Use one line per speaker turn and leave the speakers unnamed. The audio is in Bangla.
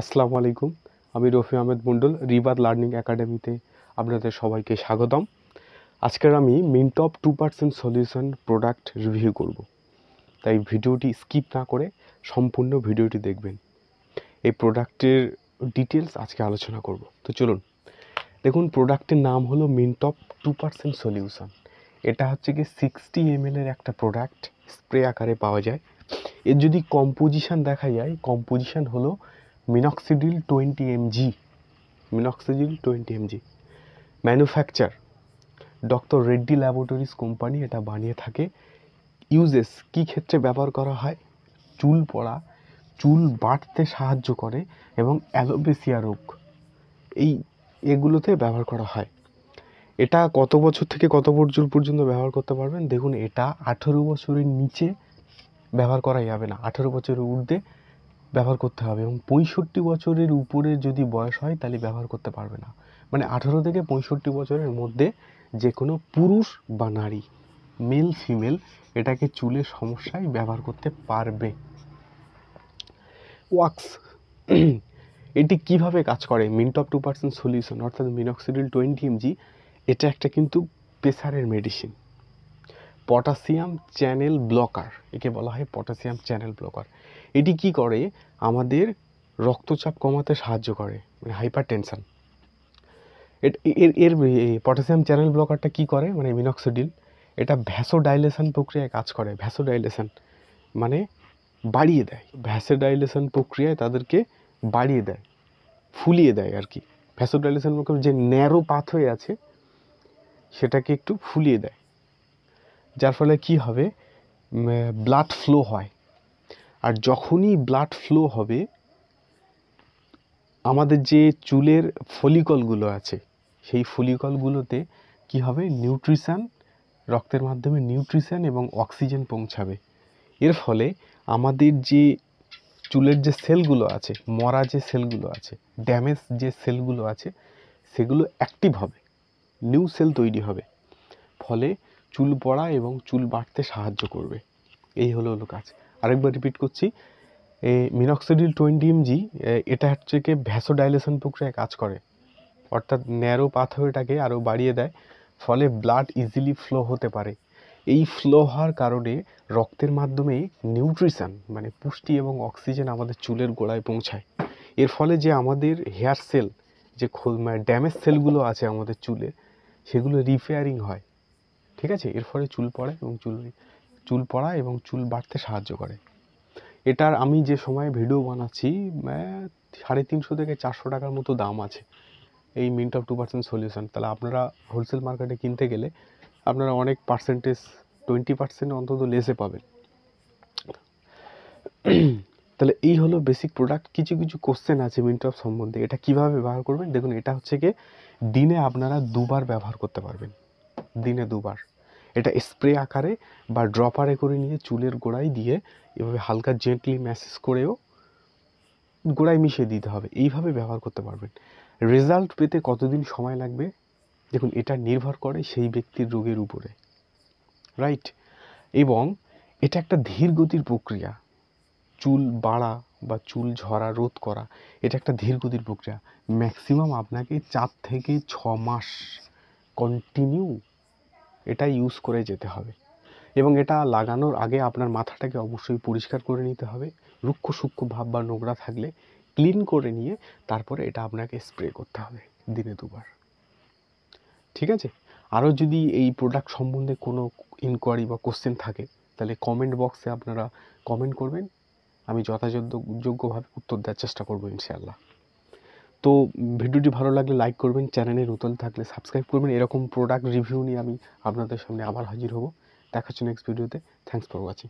আসসালামু আলাইকুম আমি রফি আহমেদ মণ্ডল রিবাদ লার্নিং একাডেমিতে আপনাদের সবাইকে স্বাগতম আজকের আমি Mintop two percent solution product review করব। তাই ভিডিওটি স্কিপ না করে সম্পূর্ণ ভিডিওটি দেখবেন এই প্রোডাক্টের ডিটেলস আজকে আলোচনা করব তো চলুন দেখুন প্রোডাক্টের নাম হলো মিনটপ টু পার্সেন্ট সলিউশন এটা হচ্ছে কি সিক্সটি এম এর একটা প্রোডাক্ট স্প্রে আকারে পাওয়া যায় এর যদি কম্পোজিশান দেখা যায় কম্পোজিশান হলো minoxidil twenty MG minoxidil twenty MG manufacture doctor Reddy laboratories company এটা বানিয়ে থাকে ইউজেস কি ক্ষেত্রে ব্যবহার করা হয় চুল পড়া চুল বাড়তে সাহায্য করে এবং অ্যালোপেসিয়া রোগ এই এগুলোতে ব্যবহার করা হয় এটা কত বছর থেকে কত বছর পর্যন্ত ব্যবহার করতে পারবেন দেখুন এটা আঠেরো বছরের নিচে ব্যবহার করা যাবে না আঠেরো বছরের ঊর্ধ্বে ব্যবহার করতে হবে এবং পঁয়ষট্টি বছরের উপরে যদি বয়স হয় তাহলে ব্যবহার করতে পারবে না মানে আঠারো থেকে পঁয়ষট্টি বছরের মধ্যে যে কোনো পুরুষ বা নারী মেল ফিমেল এটাকে চুলের সমস্যায় ব্যবহার করতে পারবে ওয়াক্স এটি কিভাবে কাজ করে মিনটপ টু পার্সেন্ট সলিউশন অর্থাৎ মিনক্সিডিল টোয়েন্টি এমজি এটা একটা কিন্তু প্রেসারের মেডিসিন পটাশিয়াম চ্যানেল ব্লকার একে বলা হয় পটাশিয়াম চ্যানেল ব্লকার এটি কি করে আমাদের রক্তচাপ কমাতে সাহায্য করে মানে হাইপার টেনশান এর এর পটাশিয়াম চ্যানেল ব্লকারটা কি করে মানে মিনক্সিডিল এটা ভ্যাসোডাইলেশন প্রক্রিয়ায় কাজ করে ভ্যাসোডাইলেশন মানে বাড়িয়ে দেয় ভ্যাসোডাইলেশন প্রক্রিয়ায় তাদেরকে বাড়িয়ে দেয় ফুলিয়ে দেয় আর কি ভ্যাসোডাইলেশন প্রক্রিয়া যে ন্যারো পাথ হয়ে আছে সেটাকে একটু ফুলিয়ে দেয় যার ফলে কি হবে ব্লাড ফ্লো হয় আর যখনই ব্লাড ফ্লো হবে আমাদের যে চুলের ফলিকলগুলো আছে সেই ফলিকলগুলোতে কি হবে নিউট্রিশান রক্তের মাধ্যমে নিউট্রিশান এবং অক্সিজেন পৌঁছাবে এর ফলে আমাদের যে চুলের যে সেলগুলো আছে মরা যে সেলগুলো আছে ড্যামেজ যে সেলগুলো আছে সেগুলো অ্যাক্টিভ হবে নিউ সেল তৈরি হবে ফলে চুল পড়া এবং চুল বাড়তে সাহায্য করবে এই হলো হলো কাজ আরেকবার রিপিট করছি মিনক্সিডিল টোয়েন্টি এমজি এটা হচ্ছে কি ভ্যাসোডাইলেশন প্রক্রিয়ায় কাজ করে অর্থাৎ ন্যারো পাথওয়েটাকে আরও বাড়িয়ে দেয় ফলে ব্লাড ইজিলি ফ্লো হতে পারে এই ফ্লো হওয়ার কারণে রক্তের মাধ্যমে নিউট্রিশান মানে পুষ্টি এবং অক্সিজেন আমাদের চুলের গোড়ায় পৌঁছায় এর ফলে যে আমাদের হেয়ার সেল যে মানে ড্যামেজ সেলগুলো আছে আমাদের চুলে সেগুলো রিপেয়ারিং হয় ঠিক আছে এর ফলে চুল পড়ে এবং চুল চুল পড়া এবং চুল বাড়তে সাহায্য করে এটার আমি যে সময় ভিডিও বানাচ্ছি সাড়ে তিনশো থেকে চারশো টাকার মতো দাম আছে এই Mintop two percent solution তাহলে আপনারা হোলসেল মার্কেটে কিনতে গেলে আপনারা অনেক পার্সেন্টেজ টোয়েন্টি পার্সেন্ট অন্তত লেসে পাবেন তাহলে এই হলো বেসিক প্রোডাক্ট কিছু কিছু কোশ্চেন আছে মিন্ট অফ সম্বন্ধে এটা কিভাবে ব্যবহার করবেন দেখুন এটা হচ্ছে গিয়ে দিনে আপনারা দুবার ব্যবহার করতে পারবেন দিনে দুবার এটা স্প্রে আকারে বা ড্রপারে করে নিয়ে চুলের গোড়ায় দিয়ে এভাবে হালকা জেন্টলি ম্যাসেজ করেও গোড়ায় মিশিয়ে দিতে হবে এইভাবে ব্যবহার করতে পারবেন রেজাল্ট পেতে কতদিন সময় লাগবে দেখুন এটা নির্ভর করে সেই ব্যক্তির রোগের উপরে রাইট এবং এটা একটা ধীর গতির প্রক্রিয়া চুল বাড়া বা চুল ঝরা রোধ করা এটা একটা ধীর গতির প্রক্রিয়া ম্যাক্সিমাম আপনাকে চার থেকে ছ মাস কন্টিনিউ এটা ইউজ করে যেতে হবে এবং এটা লাগানোর আগে আপনার মাথাটাকে অবশ্যই পরিষ্কার করে নিতে হবে রুক্ষ সূক্ষ্ম ভাব বা নোংরা থাকলে ক্লিন করে নিয়ে তারপরে এটা আপনাকে স্প্রে করতে হবে দিনে দুবার ঠিক আছে আরও যদি এই প্রোডাক্ট সম্বন্ধে কোনো ইনকোয়ারি বা কোশ্চেন থাকে তাহলে কমেন্ট বক্সে আপনারা কমেন্ট করবেন আমি যথাযথ যোগ্যভাবে উত্তর দেওয়ার চেষ্টা করবো ইনশাআল্লাহ তো ভিডিওটি ভালো লাগলে লাইক করবেন চ্যানেলে নতুন থাকলে সাবস্ক্রাইব করবেন এরকম প্রোডাক্ট রিভিউ নিয়ে আমি আপনাদের সামনে আবার হাজির হব দেখাচ্ছি নেক্সট ভিডিওতে থ্যাংকস ফর ওয়াচিং